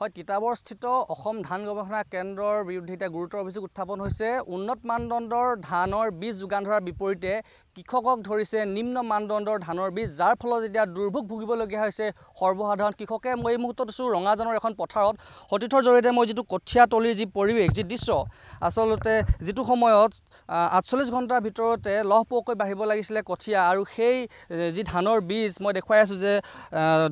হয় তিতাবৰস্থিত অসম ধান গৱেষণা কেন্দ্ৰৰ বিৰুদ্ধে এতিয়া গুৰুতৰ অভিযোগ উত্থাপন হৈছে উন্নত মানদণ্ডৰ ধানৰ বীজ যোগান ধৰাৰ বিপৰীতে কৃষকক ধৰিছে নিম্ন মানদণ্ডৰ ধানৰ বীজ যাৰ ফলত এতিয়া দুৰ্ভোগ ভুগিবলগীয়া হৈছে সৰ্বসাধাৰণ কৃষকে মই এই মুহূৰ্তত আছোঁ ৰঙাজানৰ এখন পথাৰত সতীৰ্থৰ জৰিয়তে মই যিটো কঠীয়াতলীৰ যি পৰিৱেশ যি দৃশ্য আচলতে যিটো সময়ত আঠচল্লিছ ঘণ্টাৰ ভিতৰতে লহপহকৈ বাঢ়িব লাগিছিলে কঠীয়া আৰু সেই যি ধানৰ বীজ মই দেখুৱাই আছোঁ যে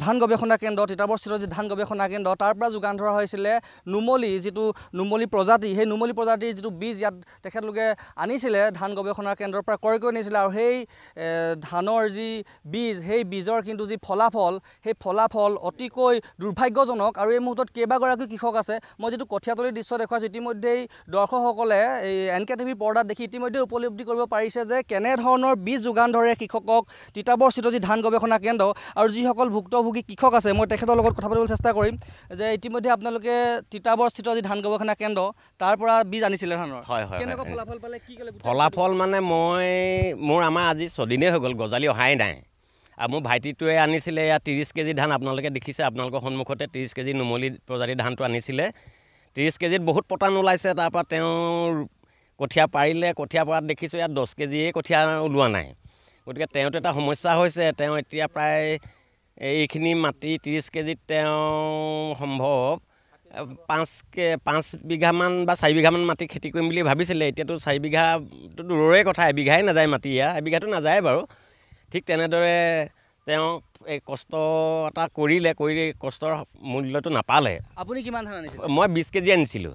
ধান গৱেষণা কেন্দ্ৰ তিতাবৰস্থিত যি ধান গৱেষণা কেন্দ্ৰ তাৰ পৰা যোগান ধৰা হৈছিলে নুমলী যিটো নুমলী প্ৰজাতি সেই নুমলী প্ৰজাতিৰ যিটো বীজ ইয়াত তেখেতলোকে আনিছিলে ধান গৱেষণা কেন্দ্ৰৰ পৰা ক্ৰয় কৰি আনিছিলে আৰু সেই ধানৰ যি বীজ সেই বীজৰ কিন্তু যি ফলাফল সেই ফলাফল অতিকৈ দুৰ্ভাগ্যজনক আৰু এই মুহূৰ্তত কেইবাগৰাকী কৃষক আছে মই যিটো কঠীয়াতলীৰ দৃশ্য দেখুৱাইছোঁ ইতিমধ্যেই দৰ্শকসকলে এই এন কে টিভি পৰ্দাত দেখি ইতিমধ্যেই উপলব্ধি কৰিব পাৰিছে যে কেনেধৰণৰ বীজ যোগান ধৰে কৃষকক তিতাবৰ স্থিত যি ধান গৱেষণা কেন্দ্ৰ আৰু যিসকল ভুক্তভোগী কৃষক আছে মই তেখেতৰ লগত কথা পাতিবলৈ চেষ্টা কৰিম যে ইতিমধ্যে আপোনালোকে তিতাবৰ স্থিত যি ধান গৱেষণা কেন্দ্ৰ তাৰ পৰা বীজ আনিছিলে ধানৰ হয় হয় ফলাফল মানে মই মোৰ আমাৰ আজি ছদিনেই হৈ গ'ল গজালি অহাই নাই আৰু মোৰ ভাইটিটোৱে আনিছিলে ইয়াত ত্ৰিছ কেজি ধান আপোনালোকে দেখিছে আপোনালোকৰ সন্মুখতে ত্ৰিছ কেজি নুমলি প্ৰজাতিৰ ধানটো আনিছিলে ত্ৰিছ কেজিত বহুত পতান ওলাইছে তাৰপৰা তেওঁ কঠীয়া পাৰিলে কঠীয়া পৰাত দেখিছোঁ ইয়াত দহ কেজিয়ে কঠীয়া ওলোৱা নাই গতিকে তেওঁতো এটা সমস্যা হৈছে তেওঁ এতিয়া প্ৰায় এইখিনি মাটি ত্ৰিছ কেজিত তেওঁ সম্ভৱ পাঁচ কে পাঁচ বিঘামান বা চাৰি বিঘামান মাটি খেতি কৰিম বুলি ভাবিছিলে এতিয়াতো চাৰি বিঘাটো দূৰৰে কথা এবিঘাই নাযায় মাটি ইয়াৰ এবিঘাটো নাযায় বাৰু ঠিক তেনেদৰে তেওঁ এই কষ্ট এটা কৰিলে কৰি কষ্টৰ মূল্যটো নাপালে আপুনি কিমান ধান আনিছিল মই বিছ কেজি আনিছিলোঁ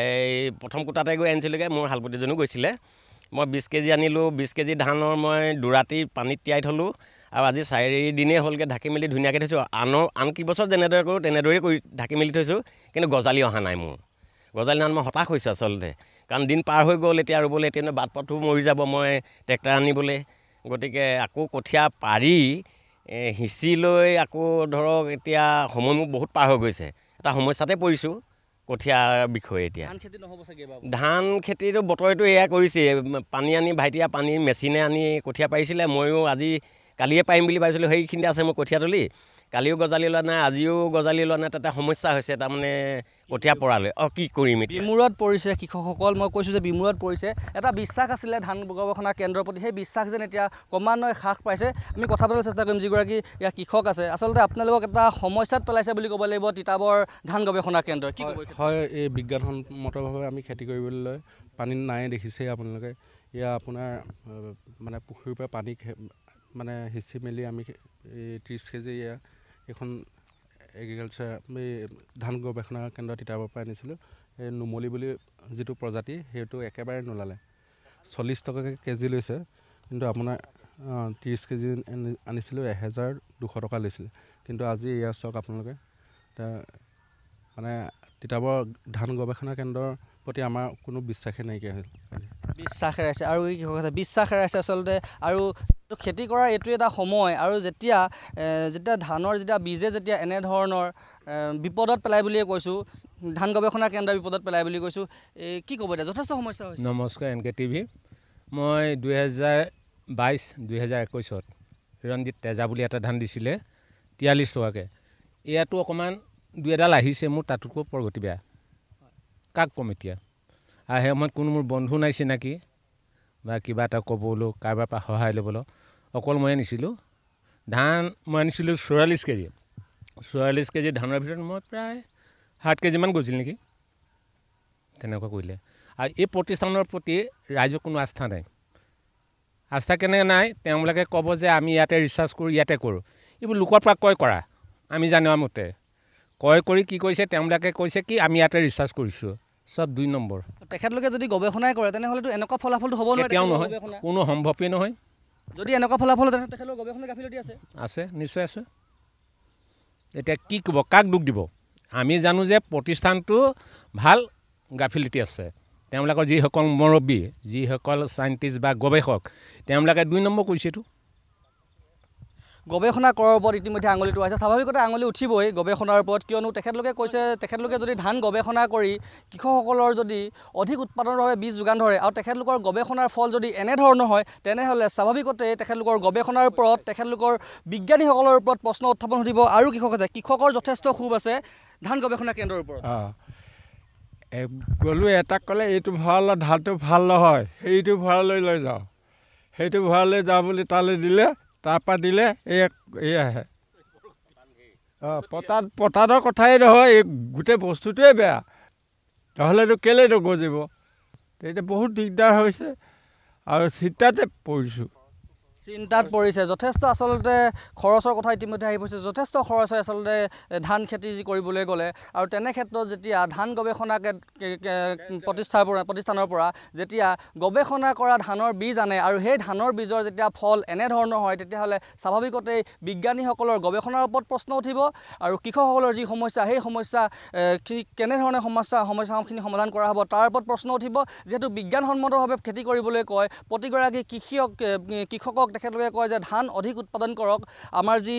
এই প্ৰথম কোটাতে গৈ আনিছিলোঁগৈ মোৰ শালপতিজনো গৈছিলে মই বিছ কেজি আনিলোঁ বিছ কেজি ধানৰ মই দুৰাতি পানীত তিয়াই থ'লোঁ আৰু আজি চাৰিদিনেই হ'লগৈ ঢাকি মেলি ধুনীয়াকৈ থৈছোঁ আনৰ আন কেইবছৰ যেনেদৰে কৰোঁ তেনেদৰেই কৰি ঢাকি মেলি থৈছোঁ কিন্তু গজালি অহা নাই মোৰ গজালি নহয় মই হতাশ হৈছোঁ আচলতে কাৰণ দিন পাৰ হৈ গ'ল এতিয়া ৰুবলৈ এতিয়া বাট পথো মৰি যাব মই ট্ৰেক্টৰ আনিবলৈ গতিকে আকৌ কঠীয়া পাৰি সিঁচি লৈ আকৌ ধৰক এতিয়া সময় মোৰ বহুত পাৰ হৈ গৈছে এটা সমস্যাতে পৰিছোঁ কঠীয়াৰ বিষয়ে এতিয়া ধান খেতিটো বতৰেতো এয়া কৰিছেই পানী আনি ভাইটিয়া পানী মেচিনে আনি কঠীয়া পাৰিছিলে ময়ো আজি কালিয়ে পাৰিম বুলি ভাবিছিলোঁ সেইখিনিতে আছে মই কঠীয়াতলি কালিও গজালি লোৱা নাই আজিও গজালি লোৱা নাই তাতে সমস্যা হৈছে তাৰমানে কঠীয়া পৰালৈ অঁ কি কৰিম বিমূৰত পৰিছে কৃষকসকল মই কৈছোঁ যে বিমূৰত পৰিছে এটা বিশ্বাস আছিলে ধান গৱেষণা কেন্দ্ৰৰ প্ৰতি সেই বিশ্বাস যেন এতিয়া ক্ৰমান্বয়ে হ্ৰাস পাইছে আমি কথা পাতিবলৈ চেষ্টা কৰিম যিগৰাকী ইয়াৰ কৃষক আছে আচলতে আপোনালোকক এটা সমস্যাত পেলাইছে বুলি ক'ব লাগিব তিতাবৰ ধান গৱেষণা কেন্দ্ৰ কি হয় এই বিজ্ঞানসন্মতভাৱে আমি খেতি কৰিবলৈ পানী নাই দেখিছে আপোনালোকে এয়া আপোনাৰ মানে পুখুৰীৰ পৰা পানী মানে সিঁচি মেলি আমি এই ত্ৰিছ কেজি এইখন এগ্ৰিকালচাৰ এই ধান গৱেষণা কেন্দ্ৰ তিতাবৰ পৰা আনিছিলোঁ এই নুমলি বুলি যিটো প্ৰজাতি সেইটো একেবাৰে নোলালে চল্লিছ টকাকৈ কেজি লৈছে কিন্তু আপোনাৰ ত্ৰিছ কেজি আনিছিলোঁ এহেজাৰ দুশ টকা লৈছিলে কিন্তু আজি এয়া চাওক আপোনালোকে মানে তিতাবৰ ধান গৱেষণা কেন্দ্ৰৰ প্ৰতি আমাৰ কোনো বিশ্বাসেই নাইকিয়া হৈছিল বিশ্বাস হেৰাইছে আৰু কি কৃষক বিশ্বাস হেৰাইছে আচলতে আৰু তো খেতি কৰাৰ এইটো এটা সময় আৰু যেতিয়া যেতিয়া ধানৰ যেতিয়া বীজে যেতিয়া এনেধৰণৰ বিপদত পেলাই বুলিয়ে কৈছোঁ ধান গৱেষণা কেন্দ্ৰ বিপদত পেলাই বুলি কৈছোঁ এই কি ক'ব এতিয়া যথেষ্ট সমস্যা হৈছে নমস্কাৰ এন কে টিভি মই দুহেজাৰ বাইছ দুহেজাৰ একৈছত ৰঞ্জিত তেজা বুলি এটা ধান দিছিলে তিয়াল্লিছ টকাকৈ এয়াতো অকণমান দুই এডাল আহিছে মোৰ তাতোতকৈ প্ৰগতি বেয়া কাক ক'ম এতিয়া আৰু সেই সময়ত কোনো মোৰ বন্ধু নাই চিনাকি বা কিবা এটা ক'বলৈ কাৰোবাৰ পৰা সহায় ল'বলৈ অকল মই আনিছিলোঁ ধান মই আনিছিলোঁ চৌৰাল্লিছ কেজি চৌৰাল্লিছ কেজি ধানৰ ভিতৰত মই প্ৰায় সাত কেজিমান গৈছিল নেকি তেনেকুৱা কৰিলে আৰু এই প্ৰতিষ্ঠানৰ প্ৰতি ৰাইজৰ কোনো আস্থা নাই আস্থা কেনে নাই তেওঁবিলাকে ক'ব যে আমি ইয়াতে ৰিচাৰ্জ কৰোঁ ইয়াতে কৰোঁ এইবোৰ লোকৰ পৰা ক্ৰয় কৰা আমি জানো মতে ক্ৰয় কৰি কি কৈছে তেওঁবিলাকে কৈছে কি আমি ইয়াতে ৰিচাৰ্জ কৰিছোঁ চব দুই নম্বৰ তেখেতলোকে যদি গৱেষণাই কৰে তেনেহ'লেতো এনেকুৱা ফলাফলটো হ'ব নোৱাৰে তেওঁ নহয় কোনো সম্ভৱেই নহয় যদি এনেকুৱা ফলাফল তেখেতৰ গৱেষণা গাফিলতি আছে আছে নিশ্চয় আছে এতিয়া কি ক'ব কাক দুখ দিব আমি জানো যে প্ৰতিষ্ঠানটো ভাল গাফিলিটি আছে তেওঁলোকৰ যিসকল মুৰব্বী যিসকল চাইণ্টিষ্ট বা গৱেষক তেওঁবিলাকে দুই নম্বৰ কৰিছে এইটো গৱেষণা কৰাৰ ওপৰত ইতিমধ্যে আঙুলিটো আহিছে স্বাভাৱিকতে আঙুলি উঠিবই গৱেষণাৰ ওপৰত কিয়নো তেখেতলোকে কৈছে তেখেতলোকে যদি ধান গৱেষণা কৰি কৃষকসকলৰ যদি অধিক উৎপাদনৰ বাবে বীজ যোগান ধৰে আৰু তেখেতলোকৰ গৱেষণাৰ ফল যদি এনেধৰণৰ হয় তেনেহ'লে স্বাভাৱিকতে তেখেতলোকৰ গৱেষণাৰ ওপৰত তেখেতলোকৰ বিজ্ঞানীসকলৰ ওপৰত প্ৰশ্ন উত্থাপন সুধিব আৰু কৃষক আছে কৃষকৰ যথেষ্ট ক্ষোভ আছে ধান গৱেষণা কেন্দ্ৰৰ ওপৰত গ'লোঁ এটাক ক'লে এইটো ভৰাল ধানটো ভাল নহয় সেইটো ভৰালৈ লৈ যাওঁ সেইটো ভৰালৈ যাওঁ বুলি তালৈ দিলে তাৰপৰা দিলে এই আহে অঁ পতাত পতাতৰ কথাই নহয় এই গোটেই বস্তুটোৱেই বেয়া নহ'লেতো কেলৈ নগজিব এতিয়া বহুত দিগদাৰ হৈছে আৰু চিন্তাতে পৰিছোঁ চিন্তাত পৰিছে যথেষ্ট আচলতে খৰচৰ কথা ইতিমধ্যে আহি পৰিছে যথেষ্ট খৰচ হয় আচলতে ধান খেতি যি কৰিবলৈ গ'লে আৰু তেনেক্ষেত্ৰত যেতিয়া ধান গৱেষণা প্ৰতিষ্ঠাৰ পৰা প্ৰতিষ্ঠানৰ পৰা যেতিয়া গৱেষণা কৰা ধানৰ বীজ আনে আৰু সেই ধানৰ বীজৰ যেতিয়া ফল এনেধৰণৰ হয় তেতিয়াহ'লে স্বাভাৱিকতেই বিজ্ঞানীসকলৰ গৱেষণাৰ ওপৰত প্ৰশ্ন উঠিব আৰু কৃষকসকলৰ যি সমস্যা সেই সমস্যা কেনেধৰণে সমস্যা সমস্যাসমূহখিনি সমাধান কৰা হ'ব তাৰ ওপৰত প্ৰশ্ন উঠিব যিহেতু বিজ্ঞানসন্মতভাৱে খেতি কৰিবলৈ কয় প্ৰতিগৰাকী কৃষক কৃষকক তেখেতলোকে কয় যে ধান অধিক উৎপাদন কৰক আমাৰ যি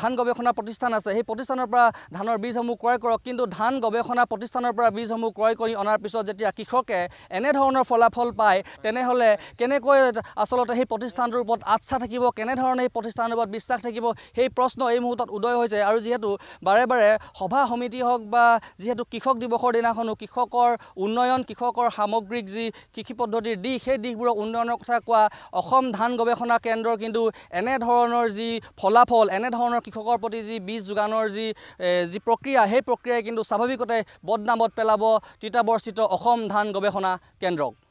ধান গৱেষণা প্ৰতিষ্ঠান আছে সেই প্ৰতিষ্ঠানৰ পৰা ধানৰ বীজসমূহ ক্ৰয় কৰক কিন্তু ধান গৱেষণা প্ৰতিষ্ঠানৰ পৰা বীজসমূহ ক্ৰয় কৰি অনাৰ পিছত যেতিয়া কৃষকে এনেধৰণৰ ফলাফল পায় তেনেহ'লে কেনেকৈ আচলতে সেই প্ৰতিষ্ঠানটোৰ ওপৰত আচ্ছা থাকিব কেনেধৰণে সেই প্ৰতিষ্ঠানৰ ওপৰত বিশ্বাস থাকিব সেই প্ৰশ্ন এই মুহূৰ্তত উদয় হৈছে আৰু যিহেতু বাৰে বাৰে সভা সমিতি হওক বা যিহেতু কৃষক দিৱসৰ দিনাখনো কৃষকৰ উন্নয়ন কৃষকৰ সামগ্ৰিক যি কৃষি পদ্ধতিৰ দিশ সেই দিশবোৰক উন্নয়নৰ কথা কোৱা অসম ধান গৱেষণা কেন্দ্ৰ কেন্দ্ৰৰ কিন্তু এনেধৰণৰ যি ফলাফল এনেধৰণৰ কৃষকৰ প্ৰতি যি বীজ যোগানৰ যি যি প্ৰক্ৰিয়া সেই প্ৰক্ৰিয়াই কিন্তু স্বাভাৱিকতে বদনামত পেলাব তিতাবৰ্ষিত অসম ধান গৱেষণা কেন্দ্ৰক